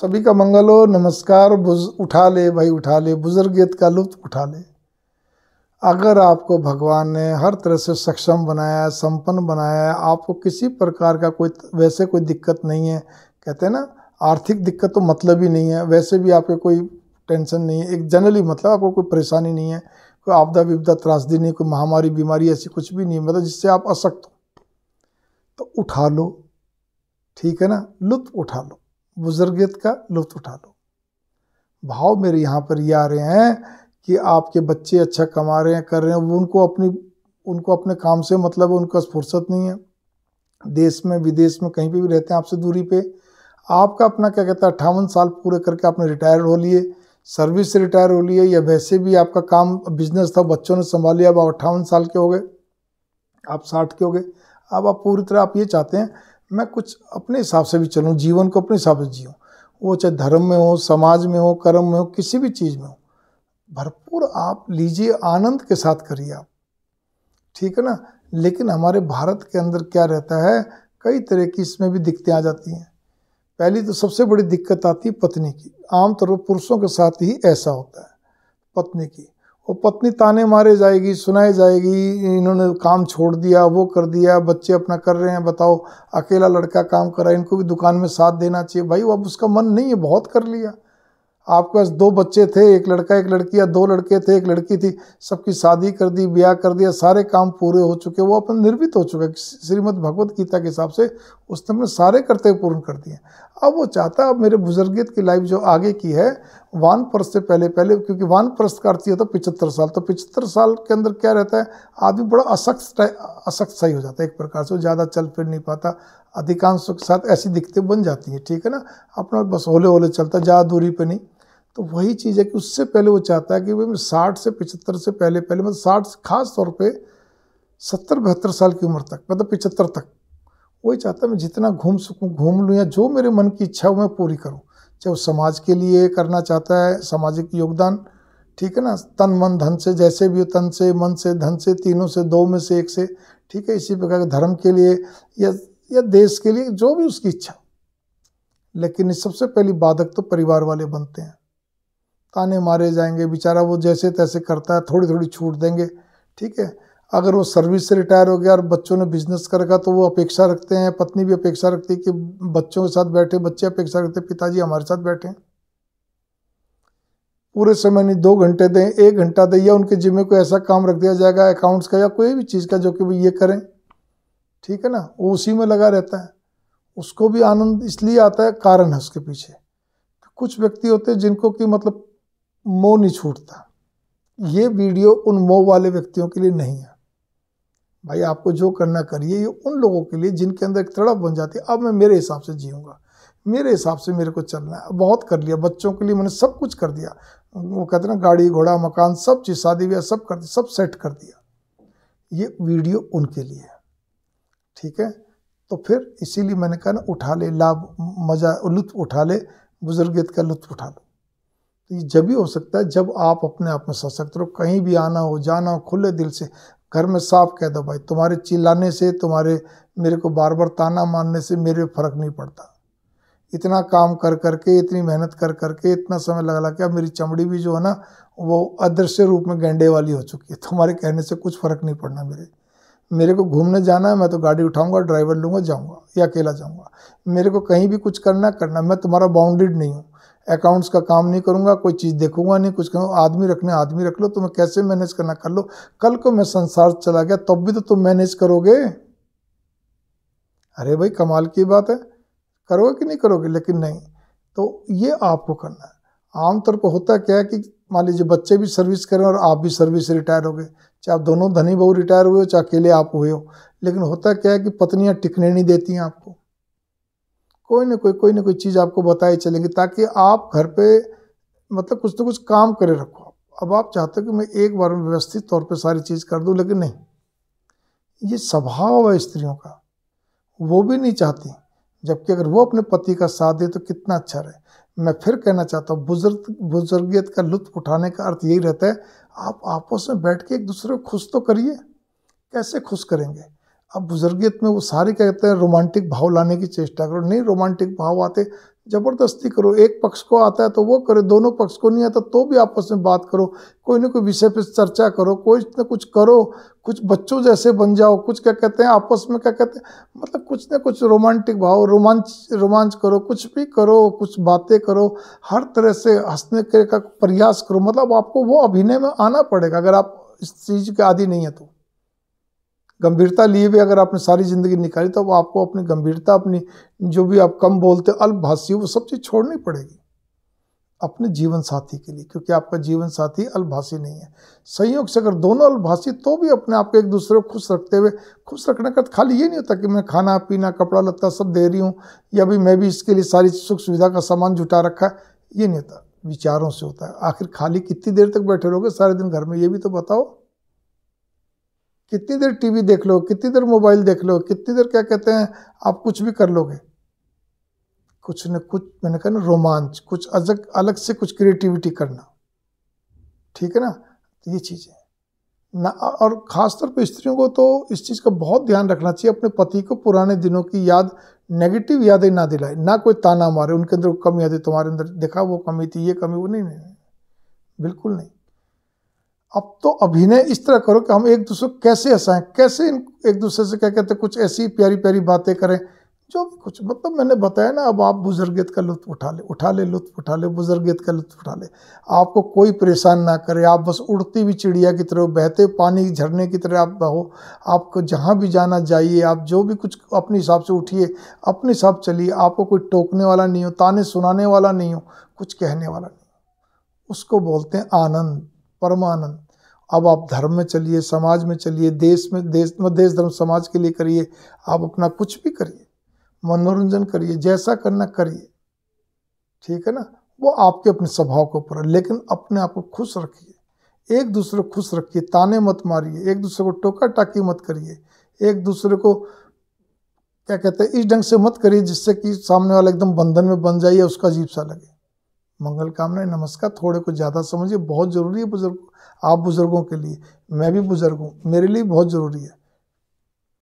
सभी का मंगल हो नमस्कार बुज उठा ले भाई उठा ले बुजुर्गियत का लुत्फ उठा ले अगर आपको भगवान ने हर तरह से सक्षम बनाया है संपन्न बनाया है आपको किसी प्रकार का कोई वैसे कोई दिक्कत नहीं है कहते हैं ना आर्थिक दिक्कत तो मतलब ही नहीं है वैसे भी आपके कोई टेंशन नहीं है एक जनरली मतलब आपको कोई परेशानी नहीं है कोई आपदा विपदा त्रासदी नहीं कोई महामारी बीमारी ऐसी कुछ भी नहीं है मतलब जिससे आप असक्त हो तो उठा लो ठीक है ना लुत्फ उठा लो बुज़ुर्गियत का लुत्फ उठा लो भाव मेरे यहाँ पर ये आ रहे हैं कि आपके बच्चे अच्छा कमा रहे हैं कर रहे हैं वो उनको अपनी उनको अपने काम से मतलब उनका फुर्सत नहीं है देश में विदेश में कहीं पे भी रहते हैं आपसे दूरी पे आपका अपना क्या कहता है अट्ठावन साल पूरे करके आपने रिटायर हो लिए सर्विस से रिटायर हो लिए या वैसे भी आपका काम बिजनेस था बच्चों ने संभाल लिया अब आप अट्ठावन साल के हो गए आप साठ के हो गए अब आप पूरी तरह आप ये चाहते हैं मैं कुछ अपने हिसाब से भी चलूँ जीवन को अपने हिसाब से जीऊँ वो चाहे धर्म में हो समाज में हो कर्म में हो किसी भी चीज़ में हो भरपूर आप लीजिए आनंद के साथ करिए आप ठीक है ना लेकिन हमारे भारत के अंदर क्या रहता है कई तरह की इसमें भी दिक्कतें आ जाती हैं पहली तो सबसे बड़ी दिक्कत आती है पत्नी की आमतौर पर पुरुषों के साथ ही ऐसा होता है पत्नी की और पत्नी ताने मारे जाएगी सुनाई जाएगी इन्होंने काम छोड़ दिया वो कर दिया बच्चे अपना कर रहे हैं बताओ अकेला लड़का काम कर रहा है इनको भी दुकान में साथ देना चाहिए भाई अब उसका मन नहीं है बहुत कर लिया आपके पास दो बच्चे थे एक लड़का एक लड़की या दो लड़के थे एक लड़की थी सबकी शादी कर दी ब्याह कर दिया सारे काम पूरे हो चुके वो अपन निर्मित हो चुका श्रीमद भगवत गीता के हिसाब से उसने अपने सारे कर्तव्य पूर्ण कर दिए अब वो चाहता है अब मेरे बुजुर्गियत की लाइफ जो आगे की है वान परस से पहले पहले क्योंकि वान परस का अर्थ होता है पिचहत्तर साल तो पिचहत्तर साल के अंदर क्या रहता है आदमी बड़ा असक्त असक्त सही हो जाता है एक प्रकार से वो ज़्यादा चल फिर नहीं पाता अधिकांशों के साथ ऐसी दिक्कतें बन जाती हैं ठीक है ना अपना बस होले होले चलता ज़्यादा दूरी पर नहीं तो वही चीज़ है कि उससे पहले वो चाहता है कि भाई साठ से पिछहत्तर से पहले पहले मतलब साठ खास तौर पे सत्तर बहत्तर साल की उम्र तक मतलब पिचहत्तर तक वही चाहता है मैं जितना घूम सकूँ घूम लूँ या जो मेरे मन की इच्छा हो मैं पूरी करूँ चाहे वो समाज के लिए करना चाहता है सामाजिक योगदान ठीक है ना तन मन धन से जैसे भी हो तन से मन से धन से तीनों से दो में से एक से ठीक है इसी प्रकार के धर्म के लिए या या देश के लिए जो भी उसकी इच्छा लेकिन सबसे पहली बाधक तो परिवार वाले बनते हैं ताने मारे जाएंगे बेचारा वो जैसे तैसे करता है थोड़ी थोड़ी छूट देंगे ठीक है अगर वो सर्विस से रिटायर हो गया और बच्चों ने बिजनेस कर रखा तो वो अपेक्षा रखते हैं पत्नी भी अपेक्षा रखती है कि बच्चों के साथ बैठे बच्चे अपेक्षा रखते पिताजी हमारे साथ बैठे पूरे समय नहीं दो घंटे दें एक घंटा दें या उनके जिम्मे को ऐसा काम रख दिया जाएगा अकाउंट्स का या कोई भी चीज़ का जो कि वो ये करें ठीक है ना वो उसी में लगा रहता है उसको भी आनंद इसलिए आता है कारण है उसके पीछे कुछ व्यक्ति होते हैं जिनको कि मतलब मोह नहीं छूटता ये वीडियो उन मोह वाले व्यक्तियों के लिए नहीं है भाई आपको जो करना करिए ये उन लोगों के लिए जिनके अंदर एक तड़प बन जाती है अब मैं मेरे हिसाब से जीऊँगा मेरे हिसाब से मेरे को चलना है बहुत कर लिया बच्चों के लिए मैंने सब कुछ कर दिया वो कहते हैं ना गाड़ी घोड़ा मकान सब चीज़ शादी ब्याह सब कर दिया सब सेट कर दिया ये वीडियो उनके लिए है ठीक है तो फिर इसीलिए मैंने कहा ना उठा ले लाभ मज़ा लुत्फ़ उठा ले बुजुर्गियत का लुत्फ़ उठा लो तो ये जब भी हो सकता है जब आप अपने आप में सशक्त रहो कहीं भी आना हो जाना हो खुले दिल से घर में साफ कह दो भाई तुम्हारे चिल्लाने से तुम्हारे मेरे को बार बार ताना मारने से मेरे फर्क नहीं पड़ता इतना काम कर करके इतनी मेहनत कर करके इतना समय लगा लगा के अब मेरी चमड़ी भी जो है ना वो अदृश्य रूप में गेंडे वाली हो चुकी है तुम्हारे कहने से कुछ फ़र्क नहीं पड़ना मेरे मेरे को घूमने जाना है मैं तो गाड़ी उठाऊंगा ड्राइवर लूँगा जाऊँगा या अकेला जाऊँगा मेरे को कहीं भी कुछ करना करना मैं तुम्हारा बाउंडेड नहीं हूँ अकाउंट्स का काम नहीं करूँगा कोई चीज़ देखूंगा नहीं कुछ करूँगा आदमी रखने आदमी रख लो तुम्हें तो कैसे मैनेज करना कर लो कल को मैं संसार चला गया तब भी तो तुम मैनेज करोगे अरे भाई कमाल की बात है करोगे कि नहीं करोगे लेकिन नहीं तो ये आपको करना है आमतौर पर होता क्या है कि मान लीजिए बच्चे भी सर्विस करें और आप भी सर्विस रिटायर हो गए चाहे आप दोनों धनी बहू रिटायर हुए हो चाहे अकेले आप हुए हो लेकिन होता क्या है कि पत्नियाँ टिकने नहीं देती हैं आपको कोई ना कोई कोई ना कोई चीज़ आपको बताई चलेंगे ताकि आप घर पे मतलब कुछ ना तो कुछ काम करे रखो आप अब आप चाहते हो कि मैं एक बार में व्यवस्थित तौर पे सारी चीज़ कर दूँ लेकिन नहीं ये स्वभाव है स्त्रियों का वो भी नहीं चाहती जबकि अगर वो अपने पति का साथ दे तो कितना अच्छा रहे मैं फिर कहना चाहता हूँ बुजुर्ग बुजुर्गियत का लुत्फ उठाने का अर्थ यही रहता है आप आपस में बैठ के एक दूसरे को खुश तो करिए कैसे खुश करेंगे अब बुजुर्गियत में वो सारे क्या कहते हैं रोमांटिक भाव लाने की चेष्टा करो नहीं रोमांटिक भाव आते जबरदस्ती करो एक पक्ष को आता है तो वो करो दोनों पक्ष को नहीं आता तो भी आपस में बात करो कोई ना कोई विषय पर चर्चा करो कोई ना कुछ करो कुछ बच्चों जैसे बन जाओ कुछ क्या कहते हैं आपस में क्या कहते हैं मतलब कुछ ना कुछ रोमांटिक भाव रोमांच रोमांच करो कुछ भी करो कुछ बातें करो हर तरह से हंसने के का प्रयास करो मतलब आपको वो अभिनय में आना पड़ेगा अगर आप इस चीज़ के आदि नहीं है तो गंभीरता लिए भी अगर आपने सारी ज़िंदगी निकाली तो वो आपको अपनी गंभीरता अपनी जो भी आप कम बोलते अल्पभाषी वो सब चीज़ छोड़नी पड़ेगी अपने जीवन साथी के लिए क्योंकि आपका जीवन साथी अल्पभाषी नहीं है संयोग से अगर दोनों अल्पभाषी तो भी अपने आप को एक दूसरे को खुश रखते हुए खुश रखने का तो खाली ये नहीं होता कि मैं खाना पीना कपड़ा लत्ता सब दे रही हूँ या भी मैं भी इसके लिए सारी सुख सुविधा का सामान जुटा रखा है ये नहीं होता विचारों से होता है आखिर खाली कितनी देर तक बैठे रहोगे सारे दिन घर में ये भी तो बताओ कितनी देर टीवी देख लो कितनी देर मोबाइल देख लो कितनी देर क्या कहते हैं आप कुछ भी कर लोगे कुछ न कुछ मैंने कहा ना रोमांच कुछ अलग अलग से कुछ क्रिएटिविटी करना ठीक है ना ये चीज है ना और ख़ासतौर पर स्त्रियों को तो इस चीज़ का बहुत ध्यान रखना चाहिए अपने पति को पुराने दिनों की याद नेगेटिव यादें ना दिलाए ना कोई ताना मारे उनके अंदर कमी आती तुम्हारे अंदर देखा वो कमी थी ये कमी वो नहीं, नहीं, नहीं बिल्कुल नहीं अब तो अभिनय इस तरह करो कि हम एक दूसरे को कैसे हंसाएं कैसे इन एक दूसरे से क्या कहते हैं कुछ ऐसी प्यारी प्यारी बातें करें जो भी कुछ मतलब मैंने बताया ना अब आप बुजुर्गियत का लुत्फ उठा ले उठा ले लुत्फ उठा ले बुजुर्गियत का लुत्फ उठा ले आपको कोई परेशान ना करे आप बस उड़ती हुई चिड़िया की तरह बहते पानी झरने की तरह आप बहो आपको जहाँ भी जाना जाइए आप जो भी कुछ अपने हिसाब से उठिए अपने हिसाब चलिए आपको कोई टोकने वाला नहीं हो ताने सुनाने वाला नहीं हो कुछ कहने वाला नहीं उसको बोलते हैं आनंद परमानंद अब आप धर्म में चलिए समाज में चलिए देश में देश देश धर्म समाज के लिए करिए आप अपना कुछ भी करिए मनोरंजन करिए जैसा करना करिए ठीक है ना वो आपके अपने स्वभाव के ऊपर है लेकिन अपने आप को खुश रखिए एक दूसरे को खुश रखिए ताने मत मारिए एक दूसरे को टोका टाकी मत करिए एक दूसरे को क्या कहते हैं इस ढंग से मत करिए जिससे कि सामने वाला एकदम बंधन में बन जाइए उसका अजीब सा लगे मंगल कामना नमस्कार थोड़े को ज़्यादा समझिए बहुत ज़रूरी है बुजुर्ग आप बुज़ुर्गों के लिए मैं भी बुज़ुर्ग हूँ मेरे लिए बहुत ज़रूरी है